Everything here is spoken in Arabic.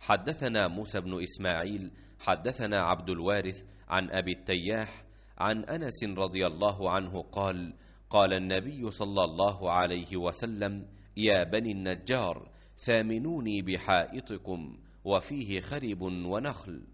حدثنا موسى بن إسماعيل حدثنا عبد الوارث عن أبي التياح عن أنس رضي الله عنه قال قال النبي صلى الله عليه وسلم يا بني النجار ثامنوني بحائطكم وفيه خرب ونخل